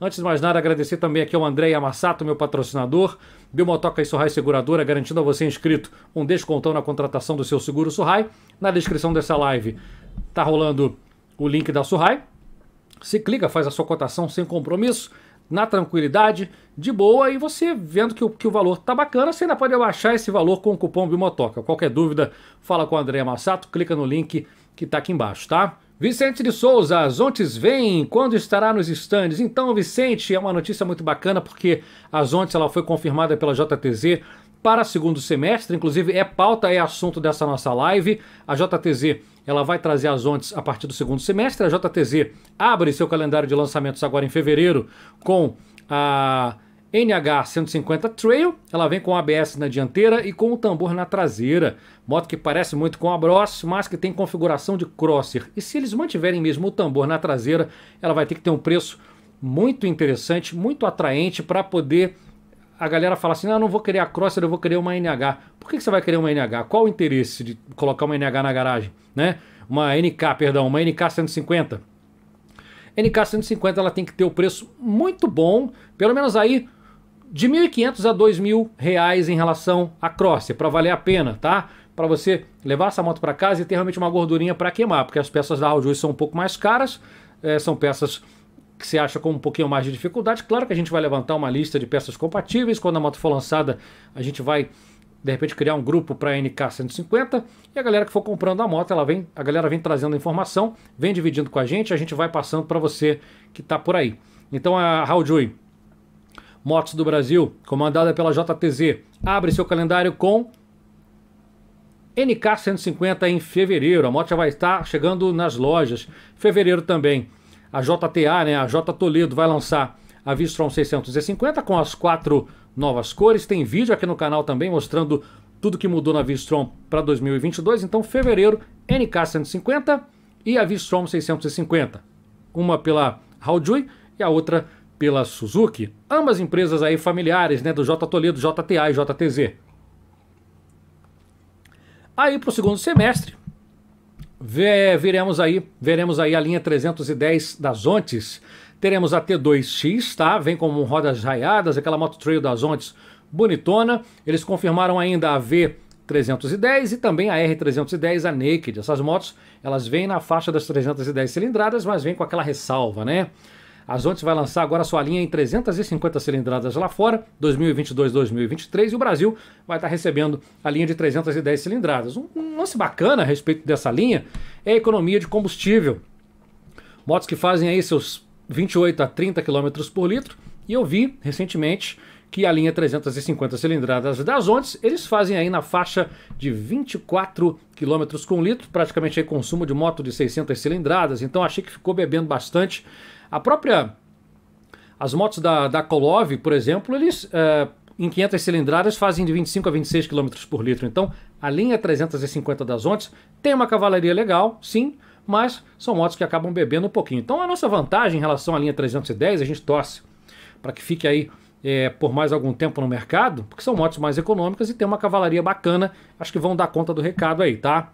Antes de mais nada, agradecer também aqui ao André Amassato, meu patrocinador. Biomotoca e Surrai Seguradora, garantindo a você inscrito um descontão na contratação do seu seguro Surrai. Na descrição dessa live tá rolando o link da Surrai. Se clica, faz a sua cotação sem compromisso, na tranquilidade, de boa, e você vendo que o, que o valor tá bacana, você ainda pode abaixar esse valor com o cupom Bimotoca. Qualquer dúvida, fala com o André Massato, clica no link que tá aqui embaixo, tá? Vicente de Souza, as ontes vem, quando estará nos estandes? Então, Vicente, é uma notícia muito bacana porque as ontes ela foi confirmada pela JTZ para segundo semestre, inclusive é pauta, é assunto dessa nossa live. A JTZ ela vai trazer as ontes a partir do segundo semestre. A JTZ abre seu calendário de lançamentos agora em fevereiro com a NH150 Trail, ela vem com ABS na dianteira e com o tambor na traseira. Moto que parece muito com a Bros, mas que tem configuração de crosser. E se eles mantiverem mesmo o tambor na traseira, ela vai ter que ter um preço muito interessante, muito atraente para poder a galera falar assim: ah, não vou querer a Crosser, eu vou querer uma NH. Por que, que você vai querer uma NH? Qual o interesse de colocar uma NH na garagem? Né? Uma NK, perdão, uma NK 150. NK 150 ela tem que ter o um preço muito bom, pelo menos aí de 1.500 a 2.000 reais em relação à Crosser, para valer a pena, tá? Para você levar essa moto para casa e ter realmente uma gordurinha para queimar, porque as peças da Audi são um pouco mais caras, é, são peças que você acha com um pouquinho mais de dificuldade. Claro que a gente vai levantar uma lista de peças compatíveis, quando a moto for lançada, a gente vai de repente criar um grupo para NK150 e a galera que for comprando a moto, ela vem, a galera vem trazendo informação, vem dividindo com a gente, a gente vai passando para você que está por aí. Então a Raul Motos do Brasil, comandada pela JTZ, abre seu calendário com NK 150 em fevereiro. A moto já vai estar chegando nas lojas. Fevereiro também. A JTA, né, a J Toledo, vai lançar a Vistron 650 com as quatro novas cores. Tem vídeo aqui no canal também mostrando tudo que mudou na Vistron para 2022. Então, fevereiro, NK 150 e a Vistron 650. Uma pela Haojui e a outra pela Suzuki, ambas empresas aí familiares, né, do J Toledo, JTA e JTZ. Aí para o segundo semestre, veremos aí, veremos aí a linha 310 das Ontes. Teremos a T2X, tá? Vem com rodas raiadas, aquela moto trail das Ontes bonitona. Eles confirmaram ainda a V 310 e também a R310, a Naked. Essas motos, elas vêm na faixa das 310 cilindradas, mas vêm com aquela ressalva, né? A Zontes vai lançar agora sua linha em 350 cilindradas lá fora, 2022-2023, e o Brasil vai estar tá recebendo a linha de 310 cilindradas. Um, lance bacana a respeito dessa linha é a economia de combustível. Motos que fazem aí seus 28 a 30 km por litro, e eu vi recentemente que a linha 350 cilindradas das ONTES, eles fazem aí na faixa de 24 km com litro, praticamente aí consumo de moto de 600 cilindradas, então achei que ficou bebendo bastante. A própria... As motos da, da Kolov, por exemplo, eles... É, em 500 cilindradas fazem de 25 a 26 km por litro. Então, a linha 350 das Ontes tem uma cavalaria legal, sim, mas são motos que acabam bebendo um pouquinho. Então, a nossa vantagem em relação à linha 310, a gente torce para que fique aí é, por mais algum tempo no mercado, porque são motos mais econômicas e tem uma cavalaria bacana. Acho que vão dar conta do recado aí, tá?